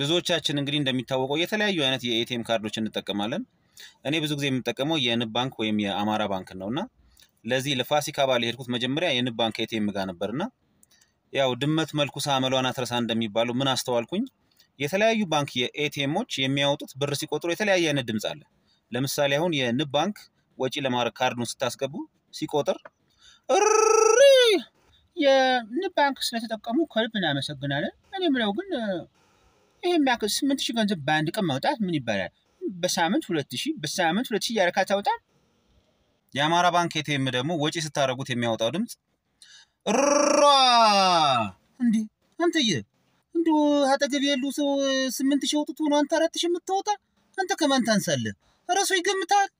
ብዙዎቻችን እንግዲህ እንደሚታወቀው የተለያዩ አይነት የኤቲኤም ካርዶች እንጠቀማለን። እኔ ብዙ ጊዜ የምጠቀመው የንብ ባንክ ወይም የአማራ ባንክ ነው እና ለዚህ ለፋሲካ በዓል የሄድኩት መጀመሪያ የንብ ባንክ ኤቲኤም ጋር እና ያው ድመት መልኩ ሳመሏን አትረሳ እንደሚባለው ምን አስተዋልኩኝ፣ የተለያዩ ባንክ የኤቲኤሞች የሚያወጡት ብር ሲቆጥሩ የተለያየ አይነት ድምፅ አለ። ለምሳሌ አሁን የንብ ባንክ ወጪ ለማድረግ ካርዱን ስታስገቡ ሲቆጥር የንብ ባንክ ስለተጠቀሙ ከልብ እናመሰግናለን። እኔ ምለው ግን ይህም ያክል ስምንት ሺህ ገንዘብ በአንድ ቀን ማውጣት ምን ይባላል? በሳምንት ሁለት ሺህ በሳምንት ሁለት ሺህ እያረካ ታውጣ። የአማራ ባንክ ኤቲኤም ደግሞ ወጪ ስታደረጉት የሚያወጣው ድምፅ ራ እንዴ አንተዬ እንዲ አጠገብ የሉ ሰው ስምንት ሺህ አውጥቶ ነው አንተ አራት ሺህ የምታወጣ? አንተ ከማን ታንሳለህ? እራሱ ይገምታል።